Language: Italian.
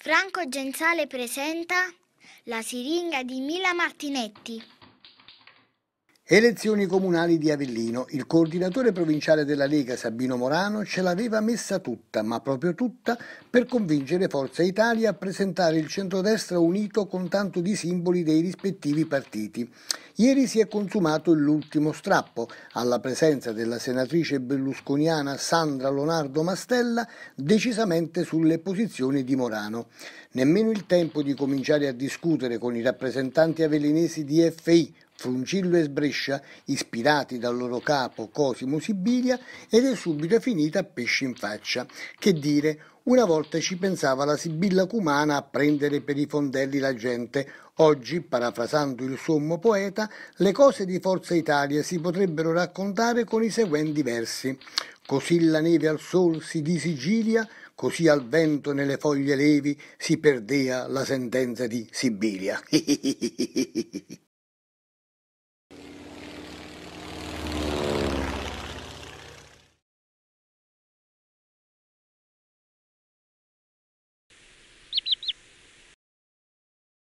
Franco Genzale presenta La siringa di Mila Martinetti. Elezioni comunali di Avellino. Il coordinatore provinciale della Lega Sabino Morano ce l'aveva messa tutta, ma proprio tutta, per convincere Forza Italia a presentare il centrodestra unito con tanto di simboli dei rispettivi partiti. Ieri si è consumato l'ultimo strappo. Alla presenza della senatrice berlusconiana Sandra Leonardo Mastella, decisamente sulle posizioni di Morano. Nemmeno il tempo di cominciare a discutere con i rappresentanti avellinesi di FI Fruncillo e Sbrescia, ispirati dal loro capo Cosimo Sibilia, ed è subito finita a pesci in faccia. Che dire, una volta ci pensava la Sibilla Cumana a prendere per i fondelli la gente, oggi, parafrasando il sommo poeta, le cose di Forza Italia si potrebbero raccontare con i seguenti versi. Così la neve al sol si disigilia, così al vento nelle foglie levi si perdea la sentenza di Sibilia.